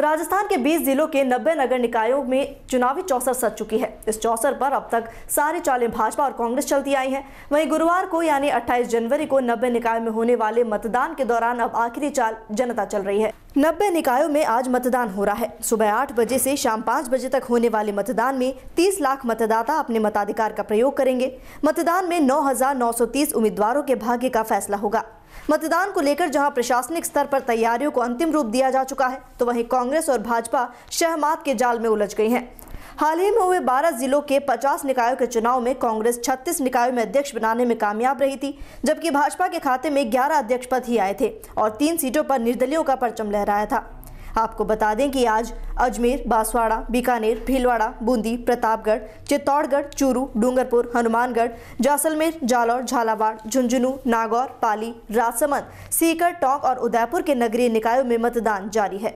राजस्थान के 20 जिलों के 90 नगर निकायों में चुनावी चौसर सज चुकी है इस चौसर पर अब तक सारी चालें भाजपा और कांग्रेस चलती आई हैं वहीं गुरुवार को यानी 28 जनवरी को 90 निकायों में होने वाले मतदान के दौरान अब आखिरी चाल जनता चल रही है नब्बे निकायों में आज मतदान हो रहा है सुबह आठ बजे से शाम पाँच बजे तक होने वाले मतदान में 30 लाख मतदाता अपने मताधिकार का प्रयोग करेंगे मतदान में 9,930 उम्मीदवारों के भाग्य का फैसला होगा मतदान को लेकर जहां प्रशासनिक स्तर पर तैयारियों को अंतिम रूप दिया जा चुका है तो वहीं कांग्रेस और भाजपा शहमात के जाल में उलझ गई हैं हाल ही में हुए 12 जिलों के 50 निकायों के चुनाव में कांग्रेस 36 निकायों में अध्यक्ष बनाने में कामयाब रही थी जबकि भाजपा के खाते में ग्यारह अध्यक्ष पद ही आए थे और तीन सीटों पर निर्दलियों का परचम लहराया था आपको बता दें कि आज अजमेर बांसवाड़ा बीकानेर भीलवाड़ा बूंदी प्रतापगढ़ चित्तौड़गढ़ चूरू डूंगरपुर हनुमानगढ़ जैसलमेर जालौर झालावाड़ झुंझुनू नागौर पाली राजसमंद सीकर टोंक और उदयपुर के नगरीय निकायों में मतदान जारी है